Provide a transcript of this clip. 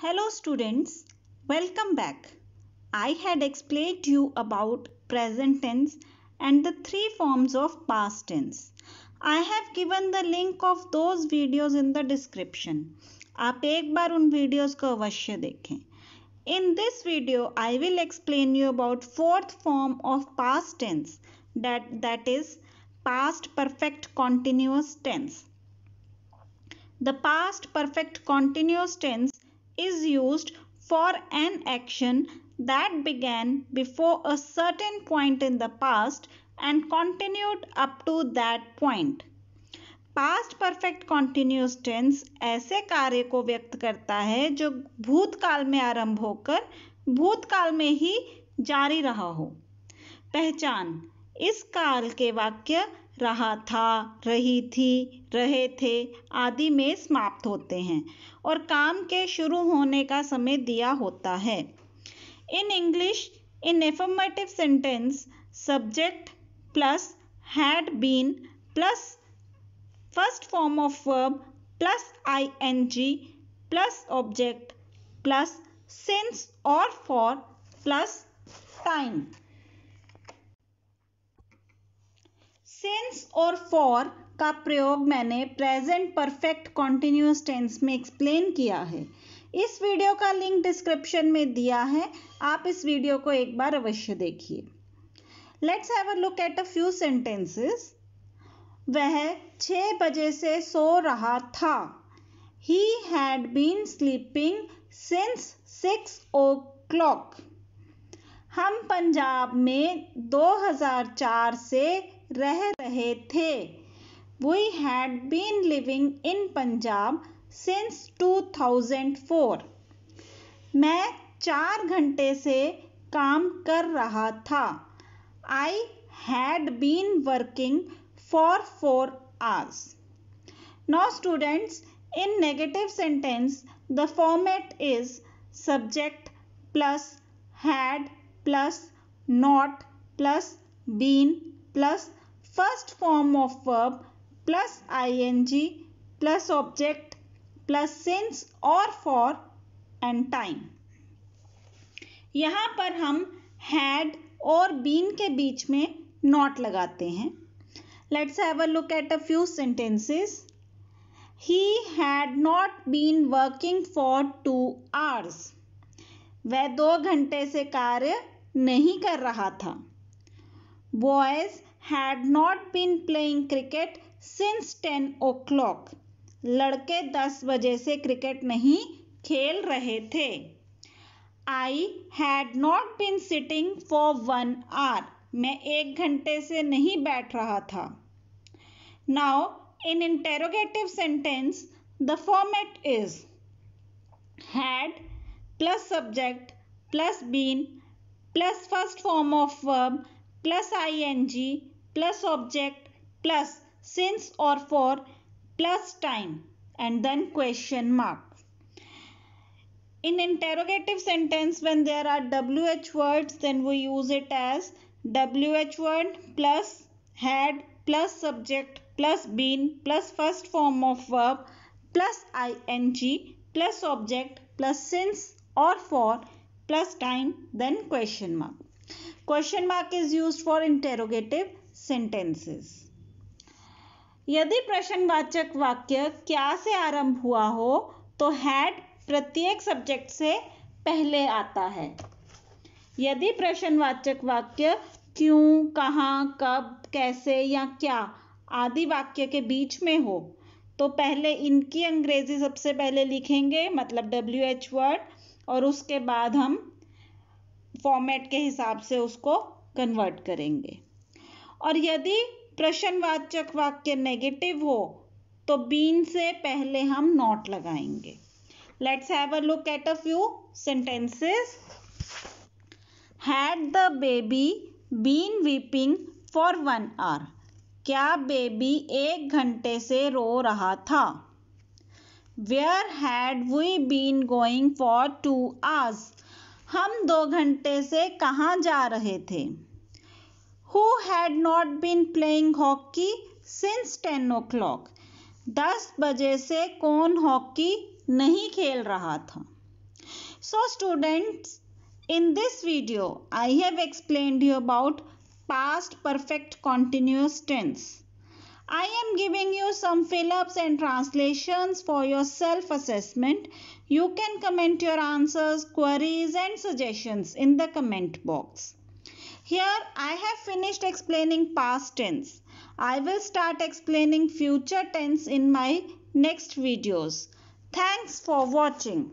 Hello students, welcome back. I had explained to you about present tense and the three forms of past tense. I have given the link of those videos in the description. आप एक बार उन videos को अवश्य देखें. In this video, I will explain you about fourth form of past tense that that is past perfect continuous tense. The past perfect continuous tense is used for an action that began before a certain point in the past and continued up to that point. Past perfect continuous tense ऐसे कार्य को व्यक्त करता है जो भूतकाल में आरंभ होकर भूतकाल में ही जारी रहा हो पहचान इस काल के वाक्य रहा था रही थी रहे थे आदि में समाप्त होते हैं और काम के शुरू होने का समय दिया होता है in English in affirmative sentence subject plus had been plus first form of verb plus I N G plus object plus since और फॉर प्लस टाइम सिंस और फॉर का प्रयोग मैंने प्रेजेंट परफेक्ट कॉन्टिन्यूस टेंस में explain किया है इस video का लिंक डिस्क्रिप्शन में दिया है आप इस वीडियो को एक बार अवश्य देखिए let's have a look at a few sentences वह छः बजे से सो रहा था ही had been sleeping since six o'clock हम पंजाब में 2004 से रह रहे थे we had been living in Punjab since 2004। मैं चार घंटे से काम कर रहा था I had been working for four hours now students in negative sentence the format is subject plus had plus not plus been plus first form of verb plus ing plus object plus since or for and time यहाँ पर हम had और been के बीच में not लगाते हैं Let's have a look at a few sentences. He had not been working for two hours. वह दो घंटे से कार्य नहीं कर रहा था boys had not been playing cricket since 10 o'clock. लड़के 10 बजे से क्रिकेट नहीं खेल रहे थे I had not been sitting for one hour मैं एक घंटे से नहीं बैठ रहा था now in interrogative sentence the format is had plus subject plus been plus first form of verb plus I N G plus object plus since or for plus time and then question mark. In interrogative sentence when there are WH words then we use it as WH word plus had plus subject plus been plus first form of verb plus ing plus object plus since or for plus time then question mark. Question mark is used for interrogative sentences यदि प्रश्नवाचक वाक्य क्या से आरंभ हुआ हो तो had प्रत्येक सब्जेक्ट से पहले आता है यदि प्रश्नवाचक वाक्य क्यों कहाँ कब कैसे या क्या आदि वाक्य के बीच में हो तो पहले इनकी अंग्रेजी सबसे पहले लिखेंगे मतलब डब्ल्यू एच वर्ड और उसके बाद हम फॉर्मेट के हिसाब से उसको कन्वर्ट करेंगे और यदि प्रश्नवाचक वाक्य नेगेटिव हो तो बीन से पहले हम नॉट लगाएंगे let's have a look at a few sentences had the baby been weeping for one hour क्या बेबी एक घंटे से रो रहा था where had we been going for two hours हम दो घंटे से कहाँ जा रहे थे who had not been playing hockey since ten o'clock? Clock दस बजे से कौन हॉकी नहीं खेल रहा था so students in this video I have explained you about past perfect continuous I am giving you some fill-ups and translations for your self-assessment. You can comment your answers, queries and suggestions in the comment box. Here I have finished explaining past tense. I will start explaining future tense in my next videos. Thanks for watching.